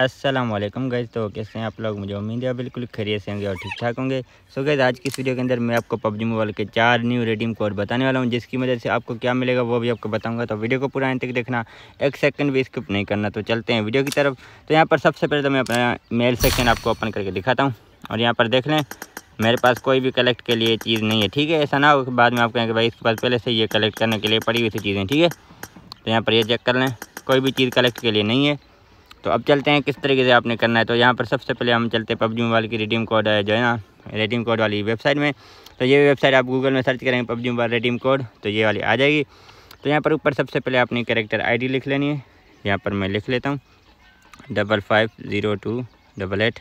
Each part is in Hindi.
अस्सलाम वालेकुम गैज तो कैसे हैं आप लोग मुझे उम्मीद है बिल्कुल खरीय से होंगे और ठीक ठाक होंगे सो गैज आज की इस वीडियो के अंदर मैं आपको पबजी मोबाइल के चार न्यू रेडीम कोड बताने वाला हूं जिसकी मदद से आपको क्या मिलेगा वो भी आपको बताऊंगा तो वीडियो को पूरा अंत तक देखना एक सेकंड भी स्किप नहीं करना तो चलते हैं वीडियो की तरफ तो यहाँ पर सबसे पहले तो मैं अपना मेल सेक्शन आपको ओपन करके दिखाता हूँ और यहाँ पर देख लें मेरे पास कोई भी कलेक्ट के लिए चीज़ नहीं है ठीक है ऐसा ना हो बाद में आप कहेंगे भाई इसके पास पहले से ये कलेक्ट करने के लिए पड़ी हुई थी चीज़ें ठीक है तो यहाँ पर ये चेक कर लें कोई भी चीज़ कलेक्ट के लिए नहीं है तो अब चलते हैं किस तरीके से आपने करना है तो यहाँ पर सबसे पहले हम चलते हैं पबजी मोबाइल की रिडीम कोड है जो है ना रेडीम कोड वाली वेबसाइट में तो ये वेबसाइट आप गूगल में सर्च करेंगे पबजी मोबाइल रेडीम कोड तो ये वाली आ जाएगी तो यहाँ पर ऊपर सबसे पहले अपनी करेक्टर आई लिख लेनी है यहाँ पर मैं लिख लेता हूँ double five zero two double eight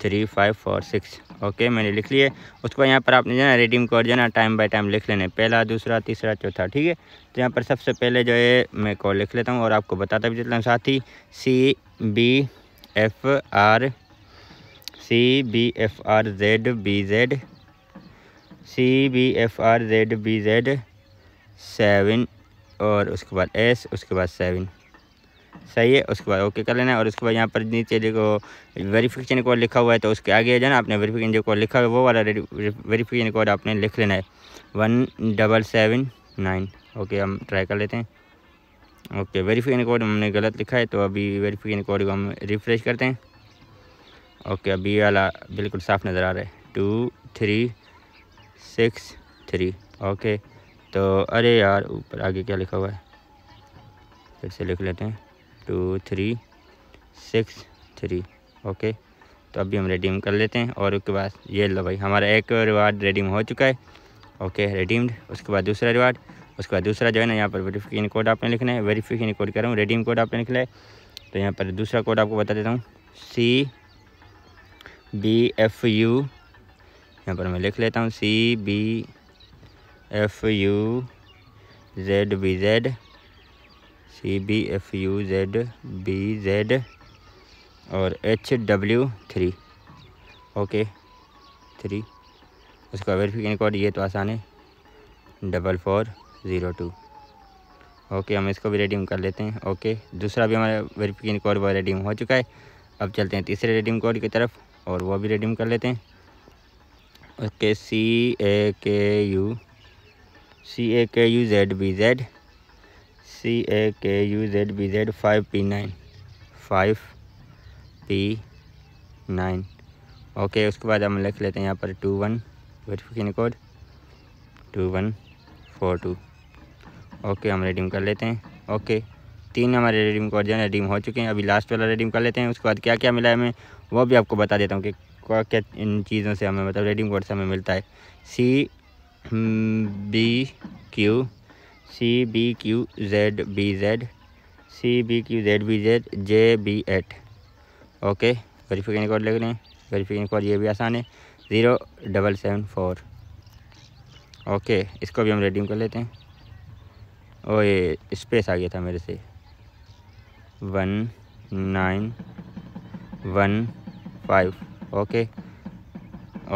three five four six okay मैंने लिख लिए उसको यहाँ पर आपने जो है रिडीम कोड जो है टाइम बाय टाइम लिख लेने पहला दूसरा तीसरा चौथा ठीक है तो यहाँ पर सबसे पहले जो है मैं कॉल लिख लेता हूँ और आपको बताता भी चलता हूँ साथ ही C B F R C B F R Z B Z C B F R Z B Z seven और उसके बाद एस उसके बाद सेवन सही है उसके बाद ओके कर लेना है और उसके बाद यहाँ पर नीचे देखो वेरीफिकेशन कोड लिखा हुआ है तो उसके आगे जो ना आपने वेरीफिकेशन जो कोड लिखा हुआ है वो वाला वेरीफिकेशन कोड आपने लिख लेना है one double seven nine okay हम ट्राई कर लेते हैं ओके वेरीफिकेशन कोड हमने गलत लिखा है तो अभी वेरीफिकेशन कोड को हम रिफ्रेश करते हैं ओके अभी वाला बिल्कुल साफ नज़र आ रहा है two three six three okay तो अरे यार ऊपर आगे क्या लिखा हुआ है फिर से लिख लेते हैं two three six three okay तो अभी हम रिडीम कर लेते हैं और उसके बाद ये लो भाई हमारा एक रिवार्ड रिडीम हो चुका है ओके रिडीम्ड उसके बाद दूसरा रिवार्ड उसके बाद दूसरा जो है ना यहाँ पर वेरीफिकेशन कोड आपने लिखना है वेरीफिकेशन कोड कर रहा हूँ रिडीम कोड आपने लिखना है तो यहाँ पर दूसरा कोड आपको बता देता हूँ सी बी एफ़ यू यहाँ पर मैं लिख लेता हूँ C B F U Z B Z C B F U Z B Z और H W three okay three उसका वेरिफिकेशन कोड ये तो आसान है double four zero two okay हम इसको भी रेडीम कर लेते हैं ओके दूसरा भी हमारा वेरिफिकेशन कोड वह रेडीम हो चुका है अब चलते हैं तीसरे रेडीम कोड की तरफ और वो भी रेडीम कर लेते हैं okay C A K you C A K U Z B Z C A K U Z B Z five P nine five P nine okay उसके बाद हम लिख लेते हैं यहाँ पर two one verification code two one four two okay हम रिडीम कर लेते हैं ओके तीन हमारे रिडीम कोड जो है रिडीम हो चुके हैं अभी लास्ट वाला रिडीम कर लेते हैं उसके बाद क्या क्या मिला है हमें वो भी आपको बता देता हूँ कि क्या क्या इन चीज़ों से हमें मतलब रिडीम कोड से हमें मिलता है C B Q C B Q Z B Z C B Q Z B Z J B eight okay verification code लग रहे हैं वेरीफिकेशन कोड ये भी आसान है zero double seven four okay इसको भी हम रेडीम कर लेते हैं ओ ये स्पेस आ गया था मेरे से one nine one five okay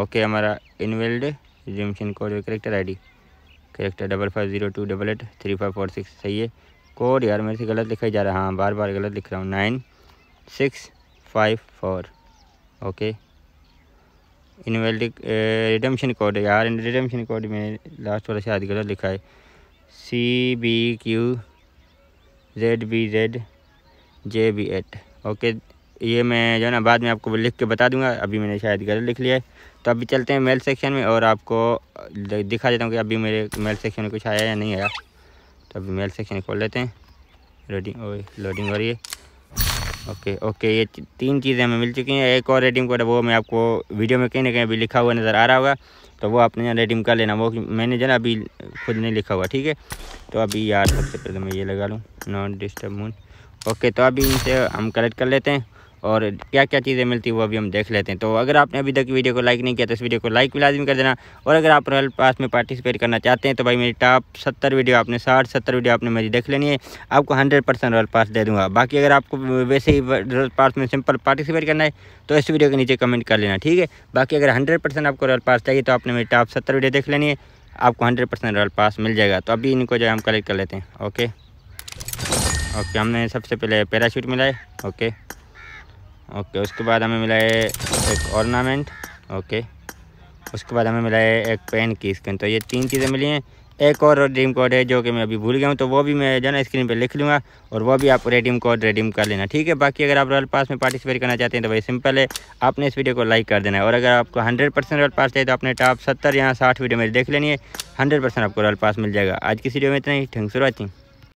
okay हमारा invalid redemption code character I D correct है double five zero two double eight three five four six सही है कोड यार मेरे से गलत लिखा ही जा रहा है हाँ बार बार गलत लिख रहा हूँ nine six five four okay invalid redemption code यार रिडम्शन कोड में लास्ट वाला शायद गलत लिखा है C B Q Z B Z J B eight okay ये मैं जो है ना बाद में आपको लिख के बता दूंगा अभी मैंने शायद गलत लिख लिया है तो अभी चलते हैं मेल सेक्शन में और आपको दिखा देता हूँ कि अभी मेरे मेल सेक्शन में कुछ आया या नहीं आया तो अभी मेल सेक्शन खोल लेते हैं रेडिंग लोडिंग हो रही है ओके ओके ये तीन चीज़ें हमें मिल चुकी हैं एक और रेडिंग कोड वो मैं आपको वीडियो में कहीं ना कहीं अभी लिखा हुआ नज़र आ रहा होगा तो वो आपने रेडिंग कर लेना वो मैंने जो ना अभी खुद नहीं लिखा हुआ ठीक है तो अभी यार सबसे पहले मैं ये लगा लूँ नॉन डिस्टर्ब मून ओके तो अभी इनसे हम कलेक्ट कर लेते हैं और क्या क्या चीज़ें मिलती है वो अभी हम देख लेते हैं तो अगर आपने अभी तक वीडियो को लाइक नहीं किया तो इस वीडियो को लाइक भी लाजमी कर देना और अगर आप रॉयल पास में पार्टिसिपेट करना चाहते हैं तो भाई मेरी टॉप सत्तर वीडियो आपने साठ सत्तर वीडियो आपने मेरी देख लेनी है आपको हंड्रेड परसेंट रॉयल पास दे दूँगा बाकी अगर आपको वैसे ही रॉयल पास में सिंपल पार्टिसिपेट करना है तो इस वीडियो के नीचे कमेंट कर लेना ठीक है बाकी अगर हंड्रेड आपको रॉयल पास चाहिए तो आपने मेरी टॉप सत्तर वीडियो देख लेनी है आपको हंड्रेड परसेंट रॉयल पास मिल जाएगा तो अभी इनको जो है हम कलेक्ट कर लेते हैं ओके ओके हमने सबसे पहले पैराशूट मिलाए ओके ओके उसके बाद हमें मिला है एक ऑर्नामेंट ओके उसके बाद हमें मिला है एक पेन की स्किन तो ये तीन चीज़ें मिली हैं एक और रेडीम कोड है जो कि मैं अभी भूल गया हूँ तो वो भी मैं जो ना स्क्रीन पे लिख लूँगा और वो भी आप रेडीम कोड रेडीम कर लेना ठीक है बाकी अगर आप रॉयल पास में पार्टिसिपेट करना चाहते हैं तो भाई सिंपल है आपने इस वीडियो को लाइक कर देना है और अगर आपको हंड्रेड परसेंट रॉयल पास चाहिए तो आपने टॉप सत्तर या साठ वीडियो मेरी देख लेनी है हंड्रेड परसेंट आपको रॉयल पास मिल जाएगा आज की वीडियो में इतना ही थैंक्स फॉर वॉचिंग